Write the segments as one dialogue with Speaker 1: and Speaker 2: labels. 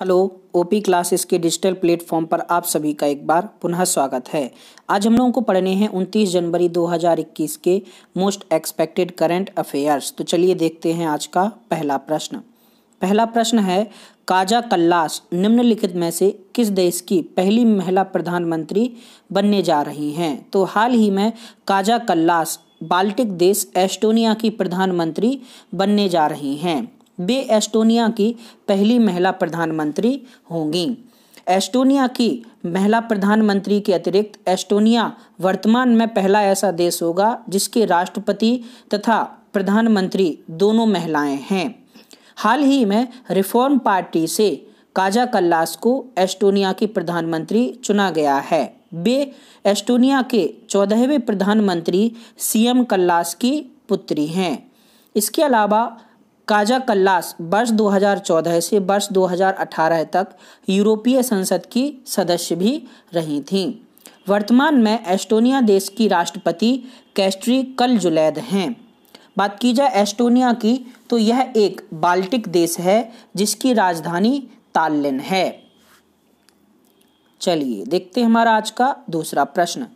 Speaker 1: hello OP classes के digital platform पर आप सभी का एक बार पुनः स्वागत है आज हम लोगों को पढ़ने हैं 29 जनवरी 2021 के मोस्ट एक्सपेक्टेड करंट अफेयर्स तो चलिए देखते हैं आज का पहला प्रश्न पहला प्रश्न है काजा कल्लास निम्नलिखित में से किस देश की पहली महिला प्रधानमंत्री बनने जा रही हैं तो हाल ही में काजा कल्लास बाल्टिक देश एस्टोनिया की प्रधानमंत्री बनने जा रही हैं वे एस्टोनिया की पहली महिला प्रधानमंत्री होंगी एस्टोनिया की महिला प्रधानमंत्री के अतिरिक्त एस्टोनिया वर्तमान में पहला ऐसा देश होगा जिसके राष्ट्रपति तथा प्रधानमंत्री दोनों महिलाएं हैं हाल ही में रिफॉर्म पार्टी से काजा कल्लास को एस्टोनिया की प्रधानमंत्री चुना गया है वे एस्टोनिया के चौदहवें प्रधानमंत्री सीएम कल्लास की पुत्री हैं इसके अलावा काजा कल्लास वर्ष 2014 से वर्ष 2018 तक यूरोपीय संसद की सदस्य भी रही थीं वर्तमान में एस्टोनिया देश की राष्ट्रपति कैस्ट्री कल जुलैद हैं बात की जाए एस्टोनिया की तो यह एक बाल्टिक देश है जिसकी राजधानी ताल्लिन है चलिए देखते हैं हमारा आज का दूसरा प्रश्न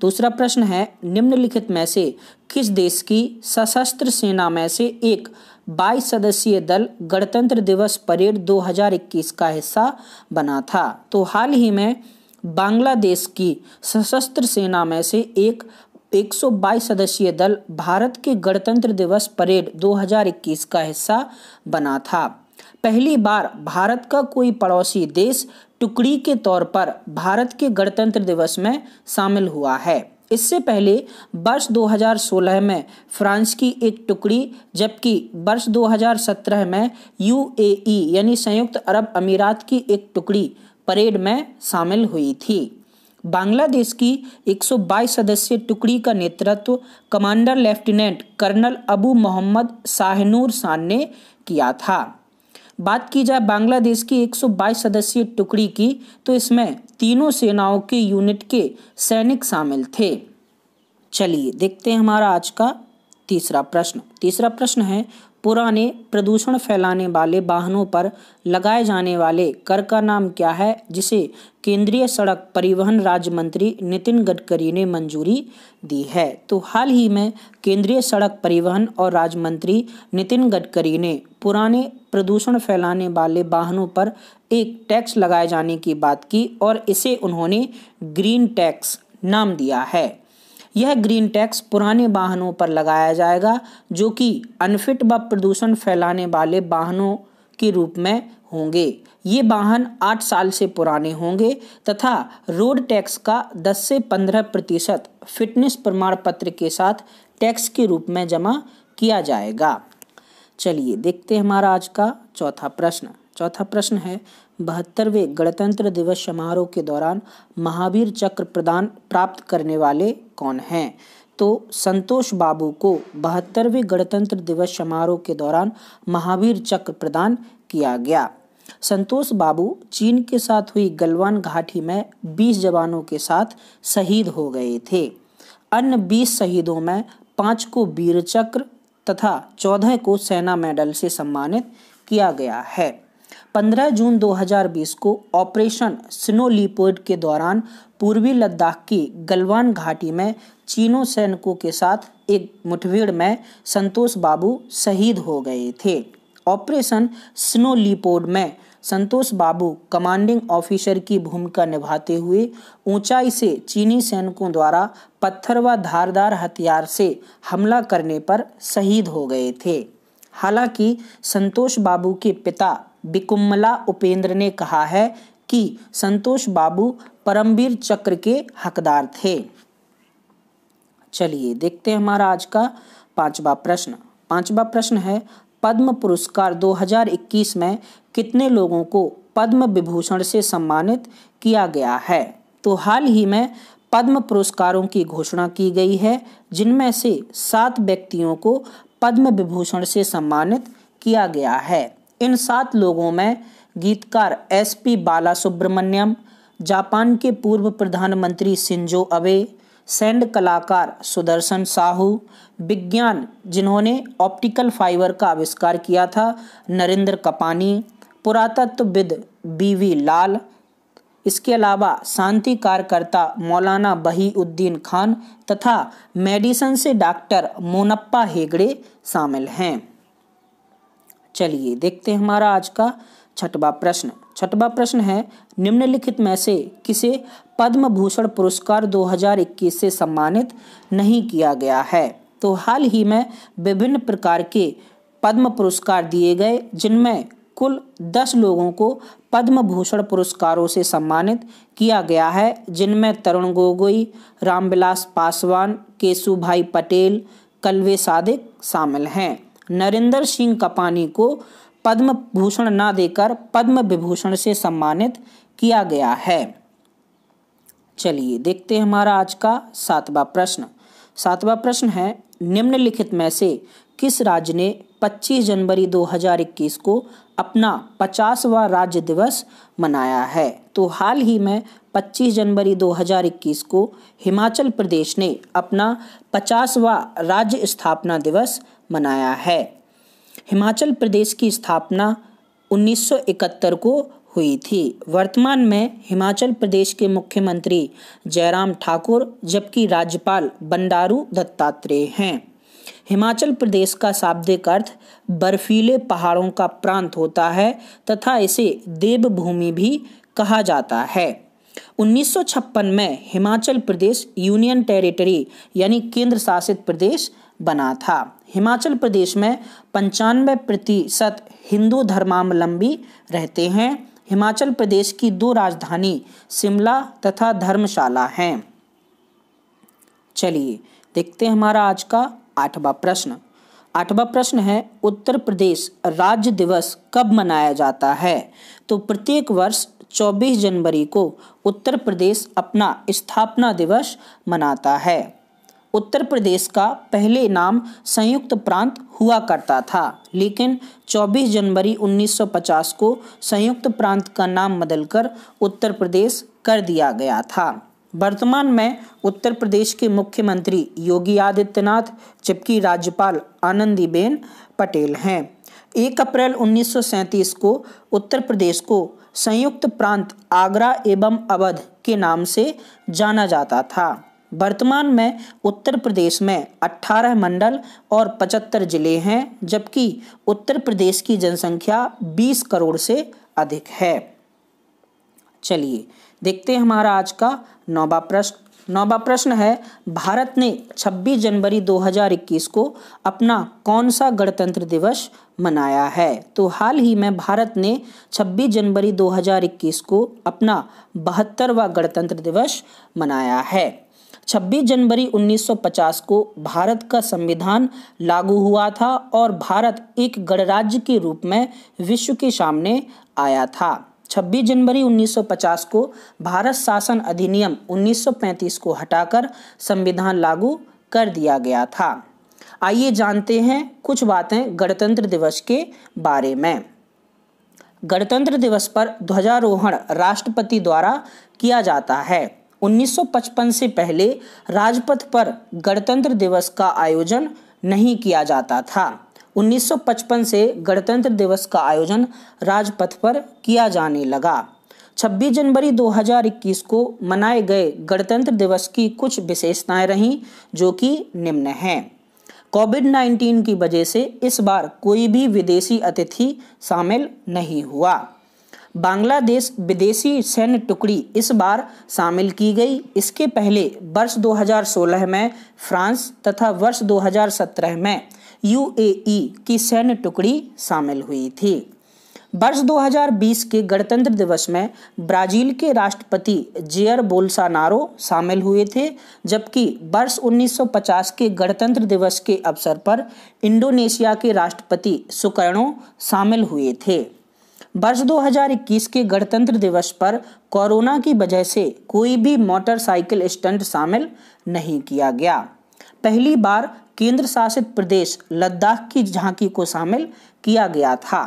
Speaker 1: दूसरा प्रश्न है निम्नलिखित में से किस देश की सशस्त्र सेना में से एक 22 सदस्यीय दल गणतंत्र दिवस परेड 2021 का हिस्सा बना था तो हाल ही में बांग्लादेश की सशस्त्र सेना में से एक 122 सदस्यीय दल भारत के गणतंत्र दिवस परेड 2021 का हिस्सा बना था पहली बार भारत का कोई पड़ोसी देश टुकड़ी के तौर पर भारत के गणतंत्र दिवस में शामिल हुआ है इससे पहले वर्ष 2016 में फ्रांस की एक टुकड़ी जबकि वर्ष 2017 में यूएई यानी संयुक्त अरब अमीरात की एक टुकड़ी परेड में शामिल हुई थी बांग्लादेश की 122 सदस्यीय टुकड़ी का नेतृत्व commander lieutenant colonel Abu Mohammad Shahnur Shan ने किया था बात की जाए बांग्लादेश की 122 सदस्यीय टुकड़ी की तो इसमें तीनों सेनाओं के यूनिट के सैनिक शामिल थे चलिए देखते हैं हमारा आज का तीसरा प्रश्न तीसरा प्रश्न है पुराने प्रदूषण फैलाने वाले वाहनों पर लगाए जाने वाले कर का नाम क्या है जिसे केंद्रीय सड़क परिवहन राज्य मंत्री नितिन गडकरी ने मंजूरी दी है तो हाल ही में केंद्रीय सड़क परिवहन और राज्य मंत्री नितिन गडकरी ने पुराने प्रदूषण फैलाने वाले वाहनों पर एक टैक्स लगाए जाने की बात की और इसे उन्होंने ग्रीन टैक्स नाम दिया है यह ग्रीन टैक्स पुराने वाहनों पर लगाया जाएगा जो कि अनफिट व प्रदूषण फैलाने वाले वाहनों के रूप में होंगे ये वाहन आठ साल से पुराने होंगे तथा रोड टैक्स का 10 से 15 प्रतिशत फिटनेस प्रमाण पत्र के साथ टैक्स के रूप में जमा किया जाएगा चलिए देखते हैं हमारा आज का चौथा प्रश्न चौथा प्रश्न है बहत्तरवें गणतंत्र दिवस समारोह के दौरान महावीर चक्र प्रदान प्राप्त करने वाले कौन हैं तो संतोष बाबू को बहत्तरवें गणतंत्र दिवस समारोह के दौरान महावीर चक्र प्रदान किया गया संतोष बाबू चीन के साथ हुई गलवान घाटी में 20 जवानों के साथ शहीद हो गए थे अन्य 20 शहीदों में पाँच को वीर चक्र तथा चौदह को सेना मेडल से सम्मानित किया गया है 15 जून 2020 को ऑपरेशन स्नो लीपर्ड के दौरान पूर्वी लद्दाख की गलवान घाटी में चीनों सैनिकों के साथ एक मुठभेड़ में संतोष बाबू शहीद हो गए थे ऑपरेशन स्नो लीपोर्ड में संतोष बाबू कमांडिंग ऑफिसर की भूमिका निभाते हुए ऊंचाई से चीनी सैनिकों द्वारा पत्थर व धारदार हथियार से हमला करने पर शहीद हो गए थे हालांकि संतोष बाबू के पिता बिकुमला उपेंद्र ने कहा है कि संतोष बाबू परमवीर चक्र के हकदार थे चलिए देखते हैं हमारा आज का पांचवा प्रश्न पांचवा प्रश्न है पद्म पुरस्कार 2021 में कितने लोगों को पद्म विभूषण से सम्मानित किया गया है तो हाल ही में पद्म पुरस्कारों की घोषणा की गई है जिनमें से सात व्यक्तियों को पद्म विभूषण से सम्मानित किया गया है इन सात लोगों में गीतकार एस पी बाला सुब्रमण्यम जापान के पूर्व प्रधानमंत्री सिंजो अबे सैंड कलाकार सुदर्शन साहू विज्ञान जिन्होंने ऑप्टिकल फाइबर का आविष्कार किया था नरेंद्र कपानी पुरातत्वविद बी वी लाल इसके अलावा शांति कार्यकर्ता मौलाना बहीउद्दीन खान तथा मेडिसन से डॉक्टर मोनप्पा हेगड़े शामिल हैं चलिए देखते हैं हमारा आज का छठवा प्रश्न छठवा प्रश्न है निम्नलिखित में से किसे पद्म भूषण पुरस्कार 2021 से सम्मानित नहीं किया गया है तो हाल ही में विभिन्न प्रकार के पद्म पुरस्कार दिए गए जिनमें कुल दस लोगों को पद्म भूषण पुरस्कारों से सम्मानित किया गया है जिनमें तरुण गोगोई रामविलास पासवान केशुभाई पटेल कलवे सादिक शामिल हैं नरेंद्र सिंह कपानी को पद्म भूषण ना देकर पद्म विभूषण से सम्मानित किया गया है चलिए देखते हैं हमारा आज का सातवां प्रश्न सातवां प्रश्न है निम्नलिखित में से किस राज्य ने 25 जनवरी 2021 को अपना पचासवा राज्य दिवस मनाया है तो हाल ही में 25 जनवरी 2021 को हिमाचल प्रदेश ने अपना पचासवा राज्य स्थापना दिवस मनाया है हिमाचल प्रदेश की स्थापना 1971 को हुई थी वर्तमान में हिमाचल प्रदेश के मुख्यमंत्री जयराम ठाकुर जबकि राज्यपाल बंडारू दत्तात्रेय हैं हिमाचल प्रदेश का शाब्दिक अर्थ बर्फीले पहाड़ों का प्रांत होता है तथा इसे देवभूमि भी कहा जाता है 1956 में हिमाचल प्रदेश यूनियन टेरिटरी यानी केंद्र शासित प्रदेश बना था हिमाचल प्रदेश में पंचानवे प्रतिशत हिंदू धर्मावलंबी रहते हैं हिमाचल प्रदेश की दो राजधानी शिमला तथा धर्मशाला हैं चलिए देखते हैं हमारा आज का आठवां प्रश्न आठवां प्रश्न है उत्तर प्रदेश राज्य दिवस कब मनाया जाता है तो प्रत्येक वर्ष 24 जनवरी को उत्तर प्रदेश अपना स्थापना दिवस मनाता है उत्तर प्रदेश का पहले नाम संयुक्त प्रांत हुआ करता था लेकिन 24 जनवरी 1950 को संयुक्त प्रांत का नाम बदलकर उत्तर प्रदेश कर दिया गया था वर्तमान में उत्तर प्रदेश के मुख्यमंत्री योगी आदित्यनाथ जबकि राज्यपाल आनंदीबेन पटेल हैं एक अप्रैल 1937 को उत्तर प्रदेश को संयुक्त प्रांत आगरा एवं अवध के नाम से जाना जाता था वर्तमान में उत्तर प्रदेश में 18 मंडल और 75 जिले हैं जबकि उत्तर प्रदेश की जनसंख्या 20 करोड़ से अधिक है चलिए देखते हैं हमारा आज का नौवा प्रश्न नौवा प्रश्न है भारत ने 26 जनवरी 2021 को अपना कौन सा गणतंत्र दिवस मनाया है तो हाल ही में भारत ने 26 जनवरी 2021 को अपना बहत्तरवा गणतंत्र दिवस मनाया है 26 जनवरी 1950 को भारत का संविधान लागू हुआ था और भारत एक गणराज्य के रूप में विश्व के सामने आया था 26 जनवरी 1950 को भारत शासन अधिनियम 1935 को हटाकर संविधान लागू कर दिया गया था आइए जानते हैं कुछ बातें गणतंत्र दिवस के बारे में गणतंत्र दिवस पर ध्वजारोहण राष्ट्रपति द्वारा किया जाता है 1955 से पहले राजपथ पर गणतंत्र दिवस का आयोजन नहीं किया जाता था 1955 से गणतंत्र दिवस का आयोजन राजपथ पर किया जाने लगा 26 जनवरी 2021 को मनाए गए गणतंत्र दिवस की कुछ विशेषताएं रहीं जो कि निम्न हैं कोविड 19 की वजह से इस बार कोई भी विदेशी अतिथि शामिल नहीं हुआ बांग्लादेश विदेशी सैन्य टुकड़ी इस बार शामिल की गई इसके पहले वर्ष 2016 में फ्रांस तथा वर्ष 2017 में यूएई की सैन्य टुकड़ी शामिल हुई थी वर्ष 2020 के गणतंत्र दिवस में ब्राजील के राष्ट्रपति जेयर बोल्सानारो शामिल हुए थे जबकि वर्ष 1950 के गणतंत्र दिवस के अवसर पर इंडोनेशिया के राष्ट्रपति सुकर्णो शामिल हुए थे वर्ष 2021 के गणतंत्र दिवस पर कोरोना की वजह से कोई भी मोटरसाइकिल स्टंट शामिल नहीं किया गया पहली बार केंद्र शासित प्रदेश लद्दाख की झांकी को शामिल किया गया था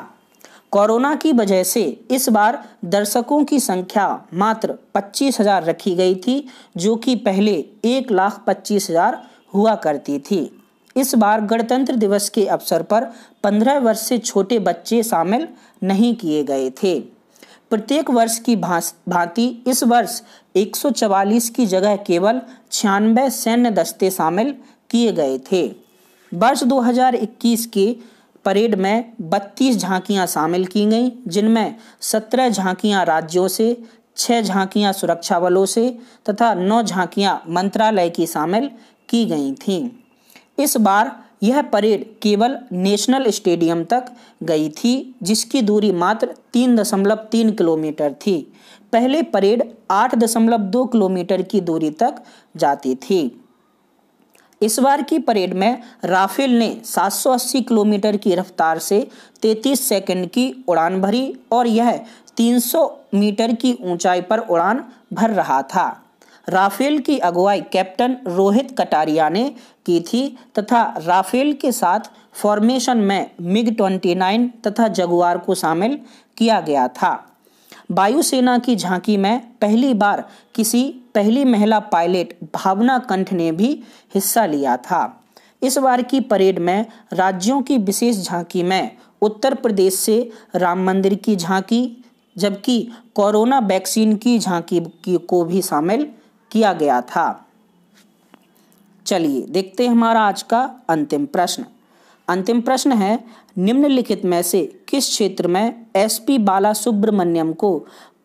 Speaker 1: कोरोना की वजह से इस बार दर्शकों की संख्या मात्र 25,000 रखी गई थी जो कि पहले एक लाख पच्चीस हजार हुआ करती थी इस बार गणतंत्र दिवस के अवसर पर पंद्रह वर्ष से छोटे बच्चे शामिल नहीं किए गए थे प्रत्येक वर्ष की भांति इस वर्ष 144 की जगह केवल छियानवे सैन्य दस्ते शामिल किए गए थे वर्ष 2021 के परेड में 32 झांकियां शामिल की गईं जिनमें 17 झांकियां राज्यों से छः झांकियां सुरक्षा बलों से तथा नौ झांकियां मंत्रालय की शामिल की गई थीं इस बार यह परेड केवल नेशनल स्टेडियम तक गई थी जिसकी दूरी मात्र तीन दशमलव तीन किलोमीटर थी पहले परेड आठ दशमलव दो किलोमीटर की दूरी तक जाती थी इस बार की परेड में राफेल ने 780 किलोमीटर की रफ्तार से 33 सेकंड की उड़ान भरी और यह 300 मीटर की ऊंचाई पर उड़ान भर रहा था राफेल की अगुवाई कैप्टन रोहित कटारिया ने की थी तथा राफेल के साथ फॉर्मेशन में मिग 29 तथा जगुआर को शामिल किया गया था वायुसेना की झांकी में पहली बार किसी पहली महिला पायलट भावना कंठ ने भी हिस्सा लिया था इस बार की परेड में राज्यों की विशेष झांकी में उत्तर प्रदेश से राम मंदिर की झांकी जबकि कोरोना वैक्सीन की झांकी को भी शामिल किया गया था चलिए देखते हैं हमारा आज का अंतिम प्रश्न अंतिम प्रश्न है निम्नलिखित में से किस क्षेत्र में एसपी बाला सुब्रमण्यम को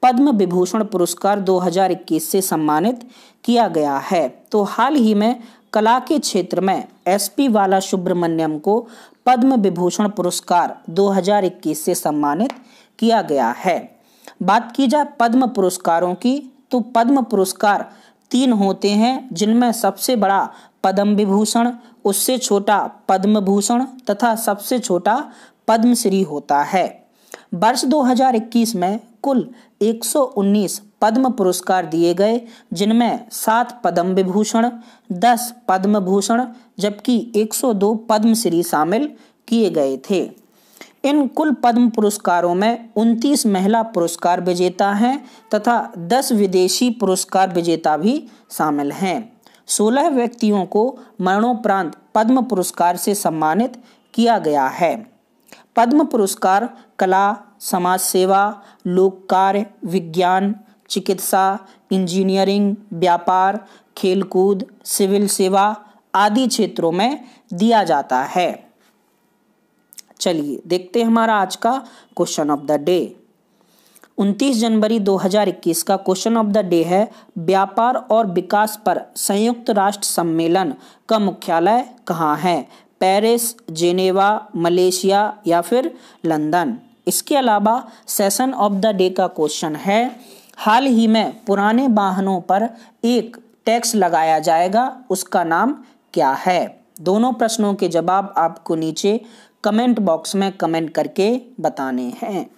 Speaker 1: पद्म विभूषण पुरस्कार 2021 से सम्मानित किया गया है तो हाल ही में कला के क्षेत्र में एसपी बाला सुब्रमण्यम को पद्म विभूषण पुरस्कार 2021 से सम्मानित किया गया है बात की जाए पद्म पुरस्कारों की तो पद्म पुरस्कार तीन होते हैं जिनमें सबसे बड़ा पद्म विभूषण उससे छोटा पद्म भूषण तथा सबसे छोटा पद्मश्री होता है वर्ष 2021 में कुल 119 पद्म पुरस्कार दिए गए जिनमें सात पद्म विभूषण दस पद्म भूषण जबकि 102 पद्मश्री शामिल किए गए थे इन कुल पद्म पुरस्कारों में उनतीस महिला पुरस्कार विजेता हैं तथा 10 विदेशी पुरस्कार विजेता भी शामिल हैं सोलह व्यक्तियों को मरणोपरांत पद्म पुरस्कार से सम्मानित किया गया है पद्म पुरस्कार कला समाज सेवा लोक कार्य विज्ञान चिकित्सा इंजीनियरिंग व्यापार खेलकूद सिविल सेवा आदि क्षेत्रों में दिया जाता है चलिए देखते हैं हमारा आज का क्वेश्चन ऑफ द डे उनतीस जनवरी 2021 का क्वेश्चन ऑफ द डे है व्यापार और विकास पर संयुक्त राष्ट्र सम्मेलन का मुख्यालय कहाँ है पेरिस जेनेवा मलेशिया या फिर लंदन इसके अलावा सेशन ऑफ द डे का क्वेश्चन है हाल ही में पुराने वाहनों पर एक टैक्स लगाया जाएगा उसका नाम क्या है दोनों प्रश्नों के जवाब आपको नीचे कमेंट बॉक्स में कमेंट करके बताने हैं